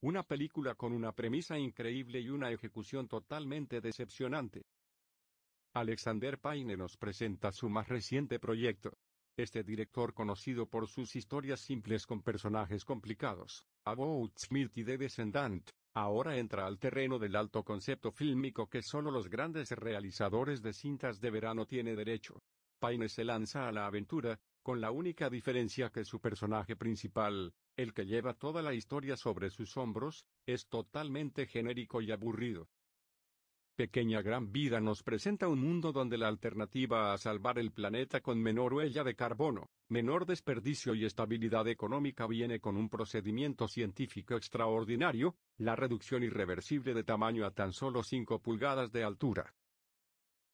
Una película con una premisa increíble y una ejecución totalmente decepcionante. Alexander Payne nos presenta su más reciente proyecto. Este director conocido por sus historias simples con personajes complicados, About Smith y The Descendant, ahora entra al terreno del alto concepto fílmico que solo los grandes realizadores de cintas de verano tiene derecho. Paine se lanza a la aventura, con la única diferencia que su personaje principal, el que lleva toda la historia sobre sus hombros, es totalmente genérico y aburrido. Pequeña Gran Vida nos presenta un mundo donde la alternativa a salvar el planeta con menor huella de carbono, menor desperdicio y estabilidad económica viene con un procedimiento científico extraordinario, la reducción irreversible de tamaño a tan solo 5 pulgadas de altura.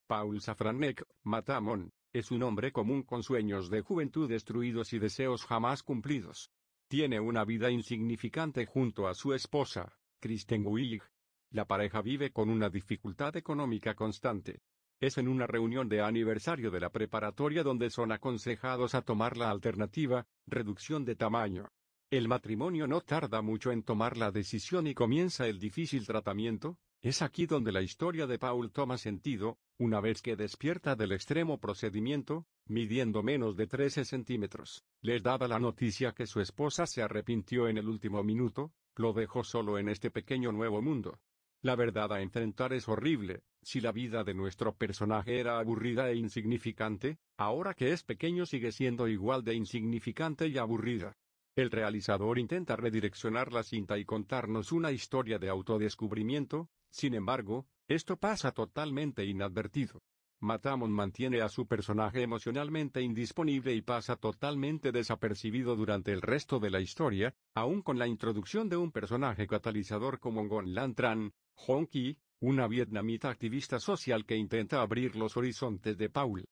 Paul Safranek, Matamon, es un hombre común con sueños de juventud destruidos y deseos jamás cumplidos. Tiene una vida insignificante junto a su esposa, Kristen Wiig. La pareja vive con una dificultad económica constante. Es en una reunión de aniversario de la preparatoria donde son aconsejados a tomar la alternativa, reducción de tamaño. El matrimonio no tarda mucho en tomar la decisión y comienza el difícil tratamiento, es aquí donde la historia de Paul toma sentido, una vez que despierta del extremo procedimiento, midiendo menos de 13 centímetros, les daba la noticia que su esposa se arrepintió en el último minuto, lo dejó solo en este pequeño nuevo mundo. La verdad a enfrentar es horrible, si la vida de nuestro personaje era aburrida e insignificante, ahora que es pequeño sigue siendo igual de insignificante y aburrida. El realizador intenta redireccionar la cinta y contarnos una historia de autodescubrimiento, sin embargo, esto pasa totalmente inadvertido. Matamon mantiene a su personaje emocionalmente indisponible y pasa totalmente desapercibido durante el resto de la historia, aún con la introducción de un personaje catalizador como Ngon Lan Tran, Hong Ki, una vietnamita activista social que intenta abrir los horizontes de Paul.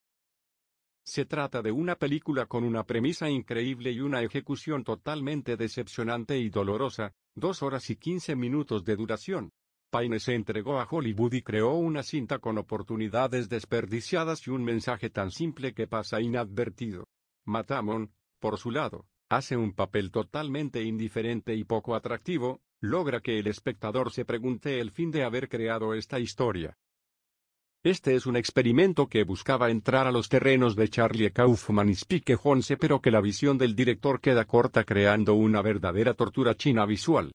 Se trata de una película con una premisa increíble y una ejecución totalmente decepcionante y dolorosa, dos horas y quince minutos de duración. Paine se entregó a Hollywood y creó una cinta con oportunidades desperdiciadas y un mensaje tan simple que pasa inadvertido. Matamon, por su lado, hace un papel totalmente indiferente y poco atractivo, logra que el espectador se pregunte el fin de haber creado esta historia. Este es un experimento que buscaba entrar a los terrenos de Charlie Kaufman y Spike Jonze pero que la visión del director queda corta creando una verdadera tortura china visual.